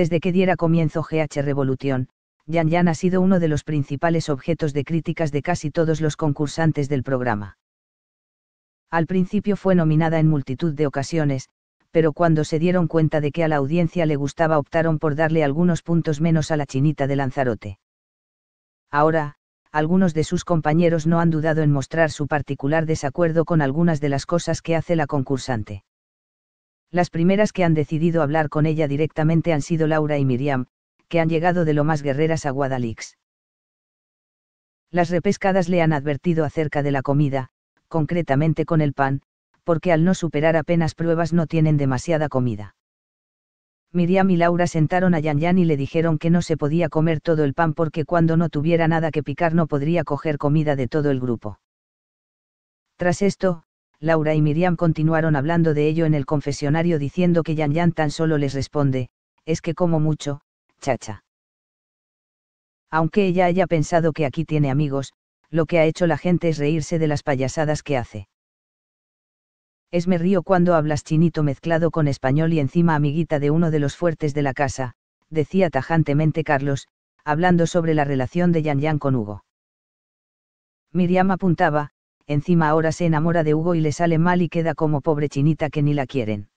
Desde que diera comienzo GH Revolución, Yan Yan ha sido uno de los principales objetos de críticas de casi todos los concursantes del programa. Al principio fue nominada en multitud de ocasiones, pero cuando se dieron cuenta de que a la audiencia le gustaba optaron por darle algunos puntos menos a la chinita de Lanzarote. Ahora, algunos de sus compañeros no han dudado en mostrar su particular desacuerdo con algunas de las cosas que hace la concursante. Las primeras que han decidido hablar con ella directamente han sido Laura y Miriam, que han llegado de lo más guerreras a Guadalix. Las repescadas le han advertido acerca de la comida, concretamente con el pan, porque al no superar apenas pruebas no tienen demasiada comida. Miriam y Laura sentaron a Yan Yan y le dijeron que no se podía comer todo el pan porque cuando no tuviera nada que picar no podría coger comida de todo el grupo. Tras esto, Laura y Miriam continuaron hablando de ello en el confesionario diciendo que Yan Yan tan solo les responde, es que como mucho, chacha. Aunque ella haya pensado que aquí tiene amigos, lo que ha hecho la gente es reírse de las payasadas que hace. Es me río cuando hablas chinito mezclado con español y encima amiguita de uno de los fuertes de la casa, decía tajantemente Carlos, hablando sobre la relación de Yan Yan con Hugo. Miriam apuntaba, encima ahora se enamora de Hugo y le sale mal y queda como pobre chinita que ni la quieren.